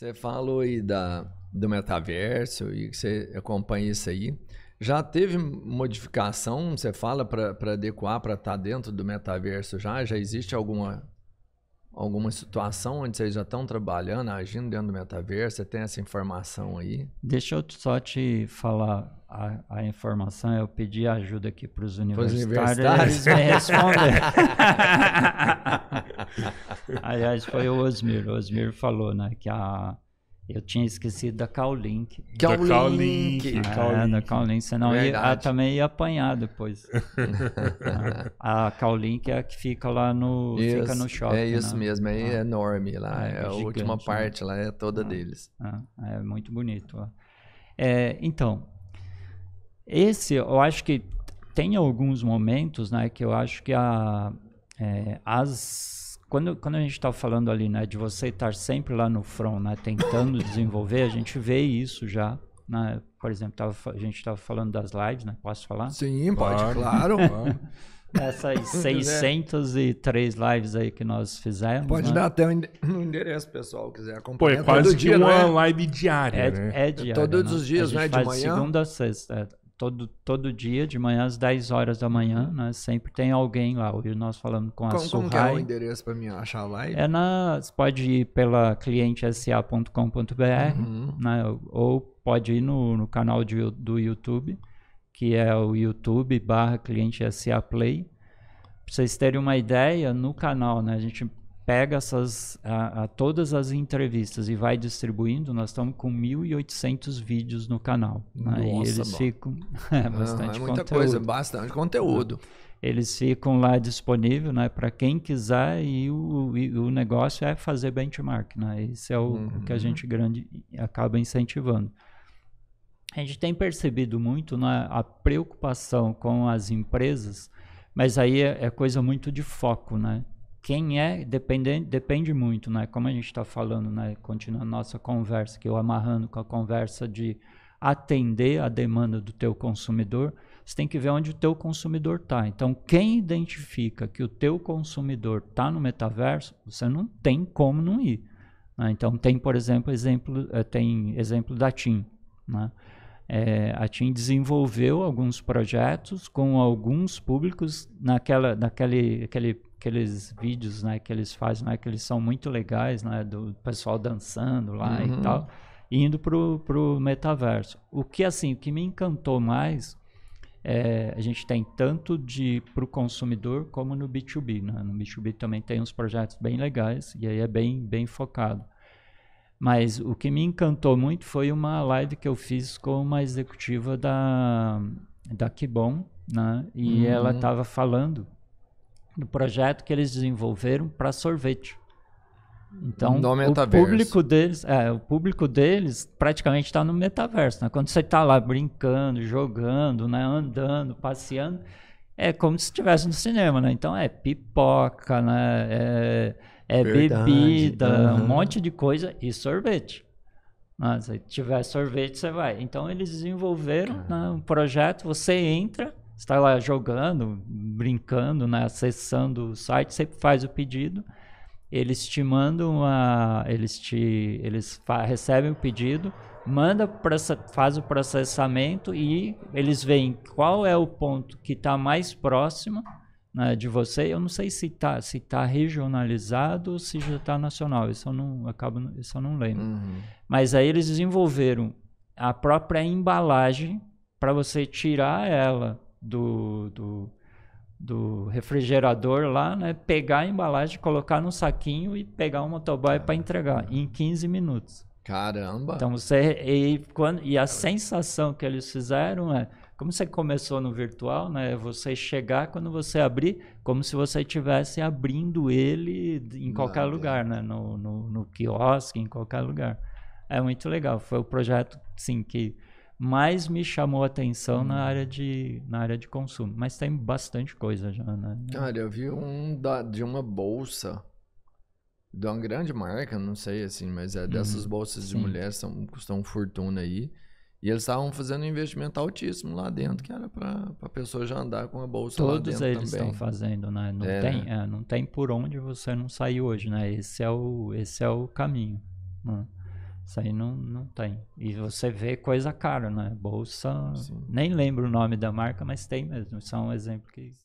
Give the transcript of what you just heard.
Você falou aí da, do metaverso e que você acompanha isso aí. Já teve modificação, você fala, para adequar, para estar tá dentro do metaverso já? Já existe alguma, alguma situação onde vocês já estão trabalhando, agindo dentro do metaverso? Você tem essa informação aí? Deixa eu só te falar a, a informação. Eu pedi ajuda aqui para os universitários, universitários. me responder. Aliás, foi o Osmir. O Osmir falou, né, que a eu tinha esquecido da Cowlink. Cowlink. Da É, da Cowlink, senão ia, ela ah, também ia apanhar depois. a Cowlink é a que fica lá no, isso, fica no shopping. É isso né? mesmo, é ah, enorme lá, é, é a última né? parte né? lá, é toda ah, deles. Ah, é muito bonito. É, então, esse eu acho que tem alguns momentos né, que eu acho que a, é, as quando, quando a gente está falando ali, né, de você estar sempre lá no front, né, tentando desenvolver, a gente vê isso já, né? Por exemplo, tava, a gente estava falando das lives, né? Posso falar? Sim, pode, claro. claro. Essas 603 lives aí que nós fizemos. Pode né? dar até o um endereço, pessoal, quiser acompanhar. Pô, é quase todo dia, uma é? live diária. É, né? é diária. É todos né? os dias, né? De manhã. Segunda a sexta. É, todo, todo dia, de manhã às 10 horas da manhã, né? Sempre tem alguém lá. Hoje nós falamos com a como, Suhai. Como é o endereço para mim achar a live? É na, você pode ir pela clientesa.com.br, uhum. né? Ou pode ir no, no canal de, do YouTube, que é o YouTube barra cliente SA Play. Pra vocês terem uma ideia, no canal, né? A gente pega essas, a, a todas as entrevistas e vai distribuindo, nós estamos com 1.800 vídeos no canal. Né? Nossa, e eles bom. ficam. é bastante ah, é muita conteúdo. coisa, bastante conteúdo. É. Eles ficam lá disponível né, para quem quiser e o, e o, negócio é fazer benchmark. Né? Isso é o, uhum. o que a uhum. gente grande acaba incentivando. A gente tem percebido muito né, a preocupação com as empresas, mas aí é, é coisa muito de foco, né? quem é depende, depende muito, né? Como a gente está falando, né? Continuando a nossa conversa, que eu amarrando com a conversa de atender a demanda do teu consumidor, você tem que ver onde o teu consumidor está. Então, quem identifica que o teu consumidor está no metaverso, você não tem como não ir. Né? Então, tem, por exemplo, exemplo eh, tem exemplo da TIM, né? É, a TIM desenvolveu alguns projetos com alguns públicos naquela, naquele aquele aqueles vídeos né, que eles fazem, né, que eles são muito legais, né, do pessoal dançando lá uhum. e tal, indo pro, pro metaverso. O que assim, o que me encantou mais, é, a gente tem tanto de pro consumidor como no B2B, né? No B2B também tem uns projetos bem legais e aí é bem bem focado. Mas o que me encantou muito foi uma live que eu fiz com uma executiva da da Kibon, né? E uhum. ela estava falando do projeto que eles desenvolveram para sorvete. Então, o público deles, é, o público deles praticamente está no metaverso. Né? Quando você está lá brincando, jogando, né? andando, passeando, é como se estivesse no cinema, né? Então é pipoca, né? É, é bebida, uhum. um monte de coisa e sorvete. Mas Se tiver sorvete, você vai. Então eles desenvolveram né, um projeto, você entra está lá jogando, brincando, né, acessando o site, você faz o pedido, eles te mandam uma, eles te, eles recebem o pedido, manda faz o processamento e eles veem qual é o ponto que está mais próximo né, de você. Eu não sei se está se tá regionalizado ou se já está nacional. Isso eu não acabo, isso eu não lembro. Uhum. Mas aí eles desenvolveram a própria embalagem para você tirar ela do, do, do refrigerador lá, né? Pegar a embalagem, colocar num saquinho e pegar um motoboy para entregar em 15 minutos. Caramba! Então você. E, quando, e a sensação que eles fizeram é. Como você começou no virtual, né? É você chegar quando você abrir, como se você estivesse abrindo ele em qualquer lugar, né? No, no, no quiosque, em qualquer lugar. É muito legal. Foi o projeto, sim, que mais me chamou a atenção hum. na, uhum. área de, na área de consumo. Mas tem bastante coisa já, né? Cara, eu vi um da, de uma bolsa de uma grande marca, não sei assim, mas é dessas uhum. bolsas de mulheres mulher são, custam fortuna aí. E eles estavam fazendo um investimento altíssimo lá dentro, que era para a pessoa já andar com a bolsa Todos lá dentro eles estão fazendo, né? Não, é, tem, né? É, não tem por onde você não sair hoje, né? Esse é o, esse é o caminho. Né? Isso aí não, não tem. E você vê coisa cara, né? Bolsa, Sim. nem lembro o nome da marca, mas tem mesmo. Isso é um exemplo que